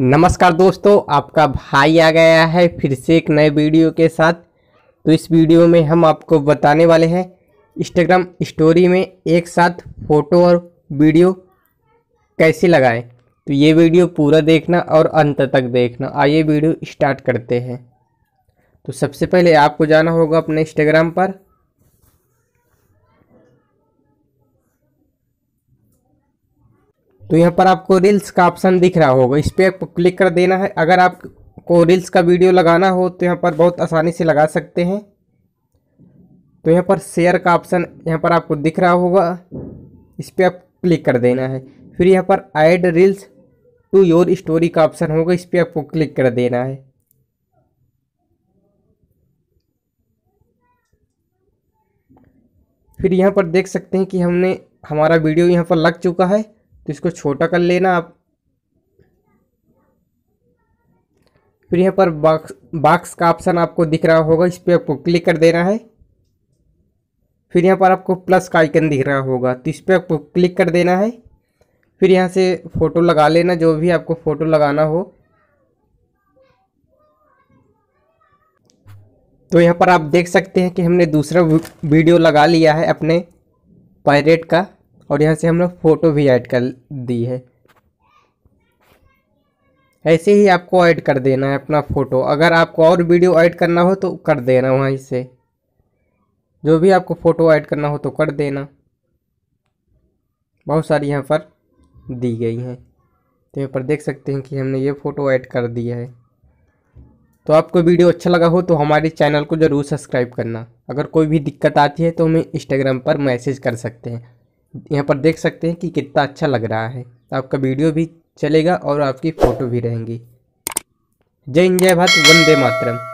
नमस्कार दोस्तों आपका भाई आ गया है फिर से एक नए वीडियो के साथ तो इस वीडियो में हम आपको बताने वाले हैं इंस्टाग्राम स्टोरी में एक साथ फ़ोटो और वीडियो कैसे लगाएं तो ये वीडियो पूरा देखना और अंत तक देखना आइए वीडियो स्टार्ट करते हैं तो सबसे पहले आपको जाना होगा अपने इंस्टाग्राम पर तो यहाँ पर आपको रील्स का ऑप्शन दिख रहा होगा इस पर आपको क्लिक कर देना है अगर आपको रील्स का वीडियो लगाना हो तो यहाँ पर बहुत आसानी से लगा सकते हैं तो यहाँ पर शेयर का ऑप्शन यहाँ पर आपको दिख रहा होगा इस पर आप क्लिक कर देना है फिर यहाँ पर add reels to your story का ऑप्शन होगा इस पर आपको क्लिक कर देना है फिर यहाँ पर देख सकते हैं कि हमने हमारा वीडियो यहाँ पर लग चुका है तो इसको छोटा कर लेना आप फिर यहाँ पर बॉक्स बॉक्स का ऑप्शन आपको दिख रहा होगा इस पर आपको क्लिक कर देना है फिर यहाँ पर आपको प्लस का आइकन दिख रहा होगा तो इस पर आपको क्लिक कर देना है फिर यहाँ से फ़ोटो लगा लेना जो भी आपको फ़ोटो लगाना हो तो यहाँ पर आप देख सकते हैं कि हमने दूसरा वीडियो लगा लिया है अपने पायरेट का और यहाँ से हम लोग फ़ोटो भी ऐड कर दी है ऐसे ही आपको ऐड कर देना है अपना फ़ोटो अगर आपको और वीडियो ऐड करना हो तो कर देना वहाँ से जो भी आपको फ़ोटो ऐड करना हो तो कर देना बहुत सारी यहाँ पर दी गई हैं तो यहाँ पर देख सकते हैं कि हमने ये फ़ोटो ऐड कर दिया है तो आपको वीडियो अच्छा लगा हो तो हमारे चैनल को ज़रूर सब्सक्राइब करना अगर कोई भी दिक्कत आती है तो हमें इंस्टाग्राम पर मैसेज कर सकते हैं यहाँ पर देख सकते हैं कि कितना अच्छा लग रहा है आपका वीडियो भी चलेगा और आपकी फ़ोटो भी रहेंगी जय हिंद जय भारत वंदे मातरम